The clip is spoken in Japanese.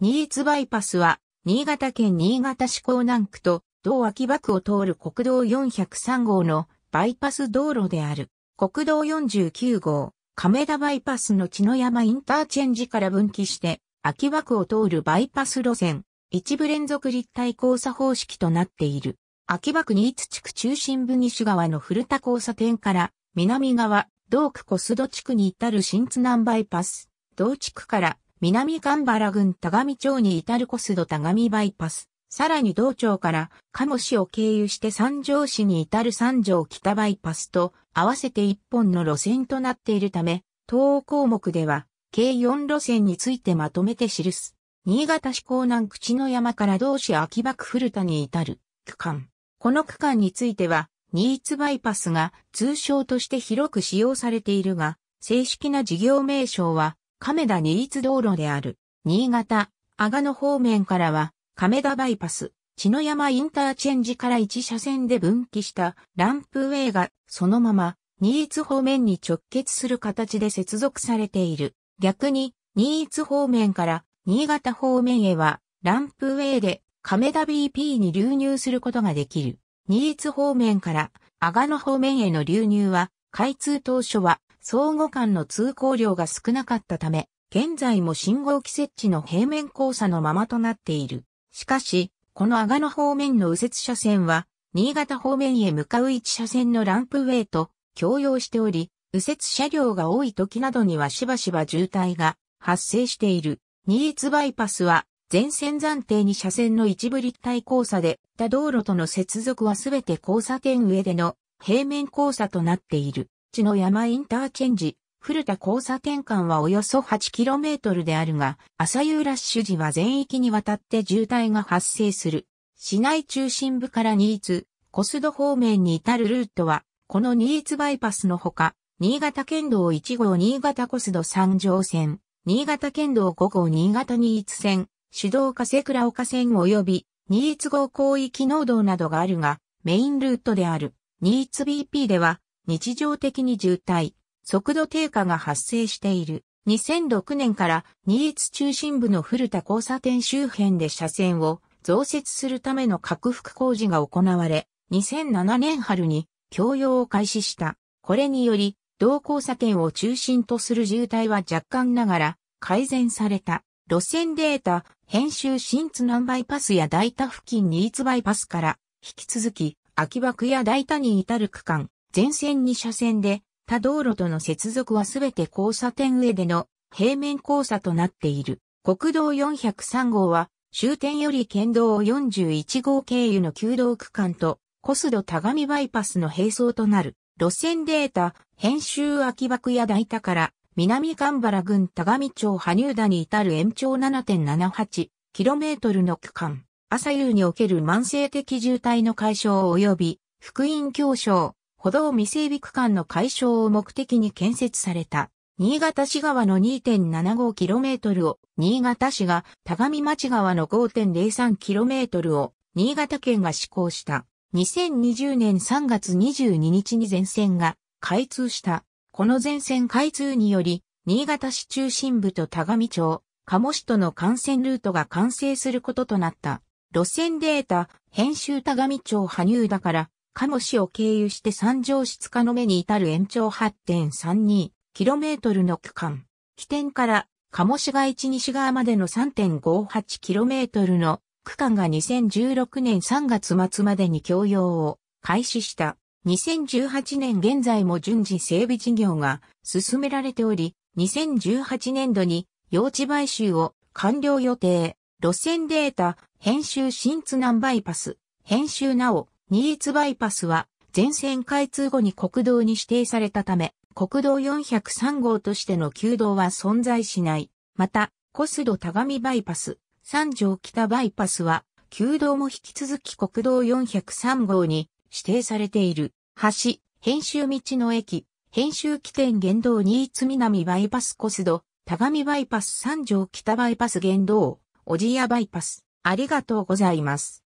新津バイパスは、新潟県新潟市港南区と、同秋葉区を通る国道403号のバイパス道路である。国道49号、亀田バイパスの血の山インターチェンジから分岐して、秋葉区を通るバイパス路線、一部連続立体交差方式となっている。秋葉区新津地区中心部西側の古田交差点から、南側、道区小須戸地区に至る新津南バイパス、道地区から南神原郡田上町に至るコスド田上バイパス、さらに道町から鴨市を経由して三条市に至る三条北バイパスと合わせて一本の路線となっているため、東欧項目では計4路線についてまとめて記す。新潟市港南口の山から同市秋葉区古田に至る区間。この区間については、ニーツバイパスが通称として広く使用されているが、正式な事業名称は亀田二一道路である、新潟、阿賀野方面からは、亀田バイパス、血の山インターチェンジから1車線で分岐したランプウェイが、そのまま、新津方面に直結する形で接続されている。逆に、新津方面から新潟方面へは、ランプウェイで亀田 BP に流入することができる。新津方面から阿賀野方面への流入は、開通当初は相互間の通行量が少なかったため、現在も信号機設置の平面交差のままとなっている。しかし、この阿賀野方面の右折車線は、新潟方面へ向かう1車線のランプウェイと共用しており、右折車両が多い時などにはしばしば渋滞が発生している。新津バイパスは、全線暫定に車線の一部立体交差で、他道路との接続はすべて交差点上での平面交差となっている。地の山インターチェンジ、古田交差点間はおよそ 8km であるが、朝夕ラッシュ時は全域にわたって渋滞が発生する。市内中心部から新津、コスド方面に至るルートは、この新津バイパスのほか、新潟県道1号新潟コスド三条線、新潟県道5号新潟新津線、主導化瀬倉岡線及び、新津号広域農道などがあるが、メインルートである、ーツ BP では、日常的に渋滞、速度低下が発生している。2006年から新越中心部の古田交差点周辺で車線を増設するための拡幅工事が行われ、2007年春に供用を開始した。これにより、同交差点を中心とする渋滞は若干ながら改善された。路線データ、編集新津南バイパスや大田付近新津バイパスから、引き続き、秋葉区や大田に至る区間、全線に車線で、他道路との接続はすべて交差点上での平面交差となっている。国道403号は終点より県道41号経由の旧道区間とコスド田上バイパスの並走となる。路線データ、編集秋葉区や大田から南蒲原郡田上町羽生田に至る延長 7.78km の区間。朝夕における慢性的渋滞の解消及び福音協商、歩道未整備区間の解消を目的に建設された、新潟市側の 2.75km を、新潟市が、田上町側の 5.03km を、新潟県が施行した。2020年3月22日に全線が開通した。この全線開通により、新潟市中心部と田上町、鴨市との幹線ルートが完成することとなった。路線データ、編集田上町羽生だから、鴨市を経由して三条市塚の目に至る延長 8.32km の区間。起点から鴨市街地西側までの 3.58km の区間が2016年3月末までに供用を開始した。2018年現在も順次整備事業が進められており、2018年度に用地買収を完了予定。路線データ、編集新津南バイパス、編集なお、新津バイパスは全線開通後に国道に指定されたため、国道403号としての旧道は存在しない。また、コスド田上バイパス、三条北バイパスは、旧道も引き続き国道403号に指定されている。橋、編集道の駅、編集起点原道新津南バイパスコスド、田上バイパス三条北バイパス原道、小千谷バイパス。ありがとうございます。